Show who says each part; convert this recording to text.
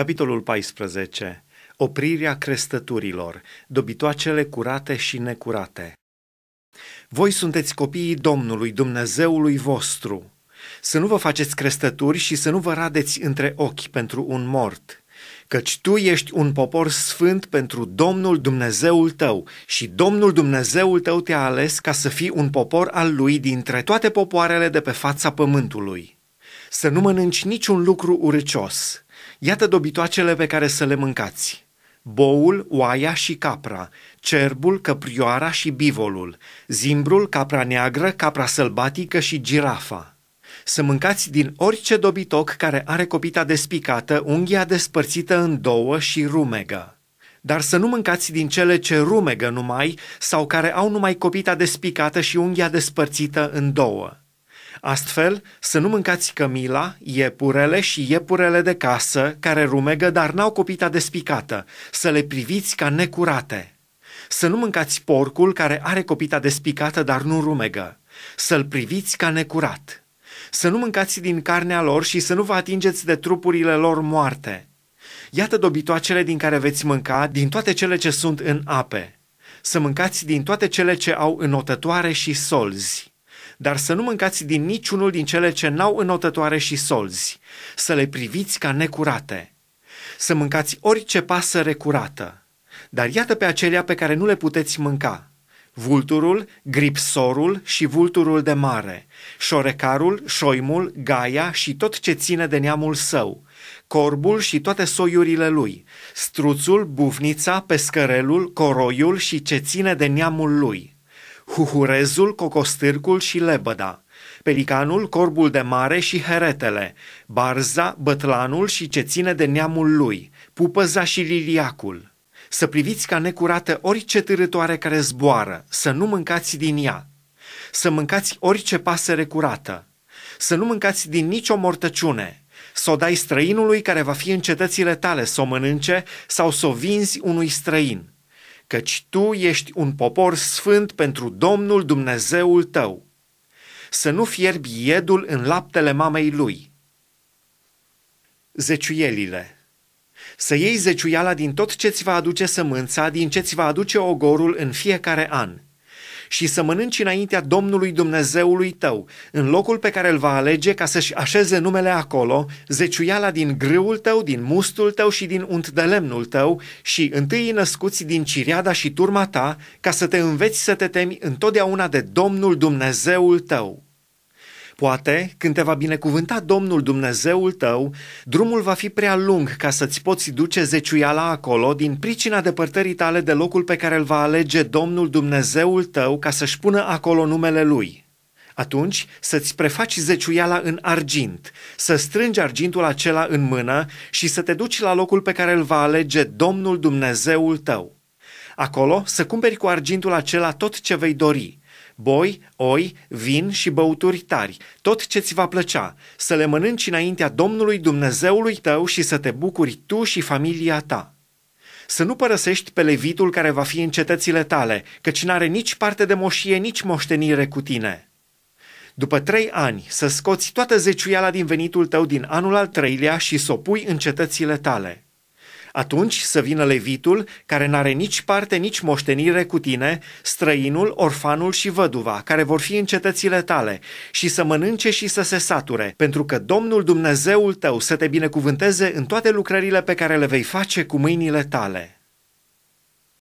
Speaker 1: Capitolul 14. Oprirea crestăturilor, dobitoacele curate și necurate. Voi sunteți copiii Domnului, Dumnezeului vostru. Să nu vă faceți crestături și să nu vă radeți între ochi pentru un mort, căci tu ești un popor sfânt pentru Domnul Dumnezeul tău și Domnul Dumnezeul tău te-a ales ca să fii un popor al lui dintre toate popoarele de pe fața pământului. Să nu mănânci niciun lucru urecios. Iată dobitoacele pe care să le mâncați. Boul, oaia și capra, cerbul, căprioara și bivolul, zimbrul, capra neagră, capra sălbatică și girafa. Să mâncați din orice dobitoc care are copita despicată, unghia despărțită în două și rumegă dar să nu mâncați din cele ce rumegă numai sau care au numai copita despicată și unghia despărțită în două. Astfel, să nu mâncați cămila, iepurele și iepurele de casă, care rumegă, dar n-au copita despicată, să le priviți ca necurate. Să nu mâncați porcul care are copita despicată, dar nu rumegă, să-l priviți ca necurat. Să nu mâncați din carnea lor și să nu vă atingeți de trupurile lor moarte. Iată dobitoacele din care veți mânca, din toate cele ce sunt în ape. Să mâncați din toate cele ce au înotătoare și solzi dar să nu mâncați din niciunul din cele ce n-au înotătoare și solzi, să le priviți ca necurate. Să mâncați orice pasăre curată, dar iată pe acelea pe care nu le puteți mânca – vulturul, gripsorul și vulturul de mare, șorecarul, șoimul, gaia și tot ce ține de neamul său, corbul și toate soiurile lui, struțul, bufnița, pescărelul, coroiul și ce ține de neamul lui huhurezul, cocostârcul și lebăda, pelicanul, corbul de mare și heretele, barza, bătlanul și ce ține de neamul lui, pupăza și liliacul. Să priviți ca necurată orice târătoare care zboară, să nu mâncați din ea, să mâncați orice pasăre curată, să nu mâncați din nicio mortăciune, să o dai străinului care va fi în cetățile tale să o mănânce sau să o vinzi unui străin căci tu ești un popor sfânt pentru Domnul Dumnezeul tău. Să nu fierbi iedul în laptele mamei lui. Zeciuielile Să iei zeciuiala din tot ce-ți va aduce sămânța, din ce-ți va aduce ogorul în fiecare an – și să mănânci înaintea Domnului Dumnezeului tău, în locul pe care îl va alege ca să-și așeze numele acolo, zeciuiala din grâul tău, din mustul tău și din unt de lemnul tău și întâi născuți din ciriada și turma ta, ca să te înveți să te temi întotdeauna de Domnul Dumnezeul tău. Poate, când te va binecuvânta Domnul Dumnezeul tău, drumul va fi prea lung ca să-ți poți duce zeciuiala acolo din pricina depărtării tale de locul pe care îl va alege Domnul Dumnezeul tău ca să-și pună acolo numele Lui. Atunci să-ți prefaci zeciuiala în argint, să strângi argintul acela în mână și să te duci la locul pe care îl va alege Domnul Dumnezeul tău. Acolo să cumperi cu argintul acela tot ce vei dori – boi, oi, vin și băuturi tari, tot ce ți va plăcea, să le mănânci înaintea Domnului Dumnezeului tău și să te bucuri tu și familia ta. Să nu părăsești pe levitul care va fi în cetățile tale, căci n-are nici parte de moșie, nici moștenire cu tine.” După trei ani, să scoți toată zeciuiala din venitul tău din anul al treilea și să o pui în cetățile tale. Atunci să vină levitul, care n-are nici parte, nici moștenire cu tine, străinul, orfanul și văduva, care vor fi în cetățile tale, și să mănânce și să se sature, pentru că Domnul Dumnezeul tău să te binecuvânteze în toate lucrările pe care le vei face cu mâinile tale.